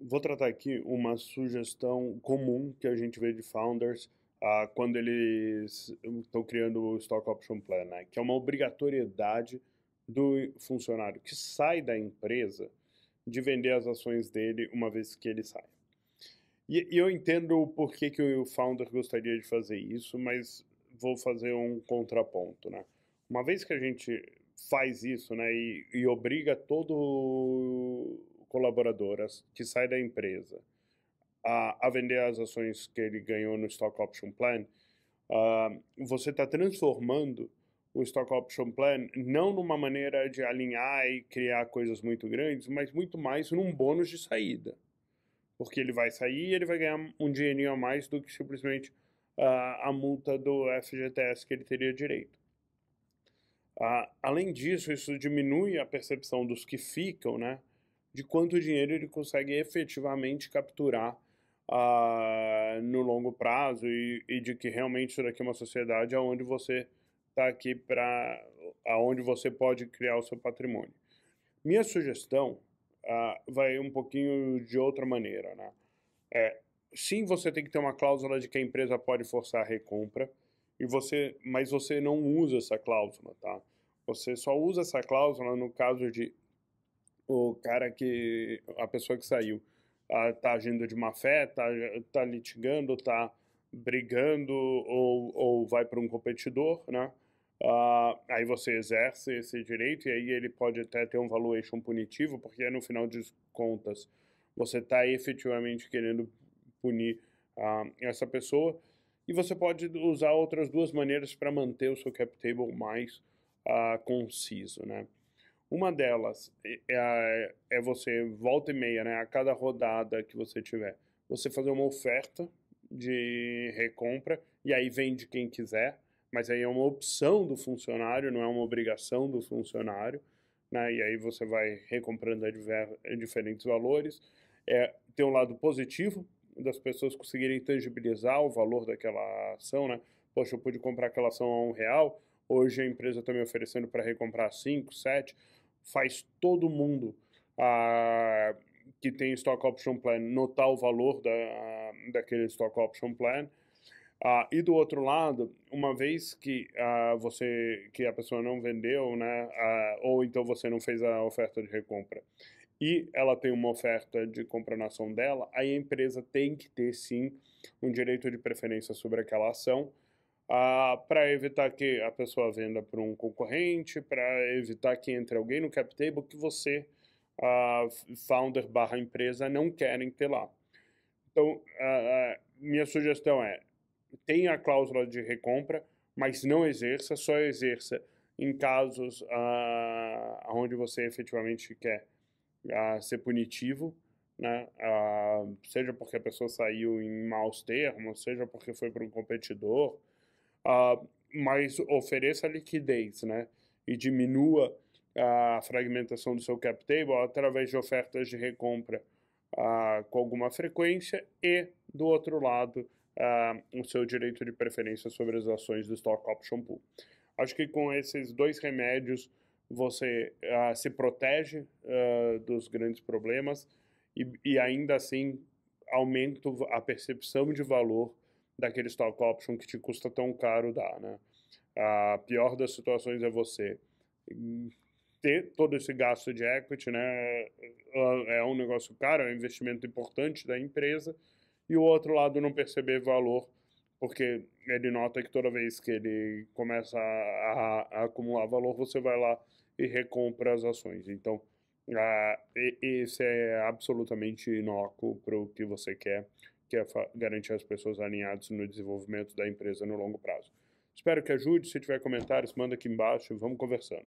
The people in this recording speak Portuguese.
vou tratar aqui uma sugestão comum que a gente vê de founders ah, quando eles estão criando o Stock Option Plan, né? que é uma obrigatoriedade do funcionário que sai da empresa de vender as ações dele uma vez que ele sai. E, eu entendo o porquê que o founder gostaria de fazer isso, mas vou fazer um contraponto. Né? Uma vez que a gente faz isso né, e, e obriga todo colaboradoras que sai da empresa a, a vender as ações que ele ganhou no Stock Option Plan, uh, você está transformando o Stock Option Plan não numa maneira de alinhar e criar coisas muito grandes, mas muito mais num bônus de saída. Porque ele vai sair e ele vai ganhar um dinheirinho a mais do que simplesmente uh, a multa do FGTS que ele teria direito. Uh, além disso, isso diminui a percepção dos que ficam, né? de quanto dinheiro ele consegue efetivamente capturar uh, no longo prazo e, e, de que realmente isso daqui é uma sociedade onde você está aqui para aonde você pode criar o seu patrimônio. Minha sugestão uh, vai um pouquinho de outra maneira, né? É, sim, você tem que ter uma cláusula de que a empresa pode forçar a recompra e você, mas você não usa essa cláusula, tá? Você só usa essa cláusula no caso de o cara que. a pessoa que saiu está ah, agindo de má fé, está tá litigando, está brigando ou, ou vai para um competidor, né? Uh, aí você exerce esse direito e aí ele pode até ter um valuation punitivo, porque no final de contas você está efetivamente querendo punir uh, essa pessoa. E você pode usar outras duas maneiras para manter o seu cap table mais uh, conciso, né? Uma delas é, é, é você, volta e meia, né, a cada rodada que você tiver, você fazer uma oferta de recompra e aí vende quem quiser, mas aí é uma opção do funcionário, não é uma obrigação do funcionário, né? E aí você vai recomprando a diver, a diferentes valores. É, tem um lado positivo das pessoas conseguirem tangibilizar o valor daquela ação, né? Poxa, eu pude comprar aquela ação a um real, hoje a empresa está me oferecendo para recomprar cinco, sete faz todo mundo ah, que tem Stock Option Plan notar o valor da, ah, daquele Stock Option Plan. Ah, e do outro lado, uma vez que você que a pessoa não vendeu, né, ou então você não fez a oferta de recompra, e ela tem uma oferta de compra na ação dela, aí a empresa tem que ter sim um direito de preferência sobre aquela ação ah, para evitar que a pessoa venda para um concorrente, para evitar que entre alguém no cap table que você, ah, founder barra empresa, não querem ter lá. Então, ah, minha sugestão é, tenha a cláusula de recompra, mas não exerça, só exerça em casos ah, onde você efetivamente quer ser punitivo, né? seja porque a pessoa saiu em maus termos, seja porque foi para um competidor, uh, mas ofereça liquidez né, e diminua a fragmentação do seu cap table através de ofertas de recompra uh, com alguma frequência e, do outro lado, uh, o seu direito de preferência sobre as ações do Stock Option Pool. Acho que com esses dois remédios você uh, se protege dos grandes problemas e, e, ainda assim aumenta a percepção de valor daquele stock option que te custa tão caro dar, né? A pior das situações é você ter todo esse gasto de equity, né? É, é um negócio caro, é um investimento importante da empresa, e o outro lado não perceber valor, porque ele nota que toda vez que ele começa a, a, a acumular valor, você vai lá e recompra as ações. Então, esse é absolutamente inócuo para o que você quer que é garantir as pessoas alinhadas no desenvolvimento da empresa no longo prazo. Espero que ajude. Se tiver comentários, manda aqui embaixo e vamos conversando.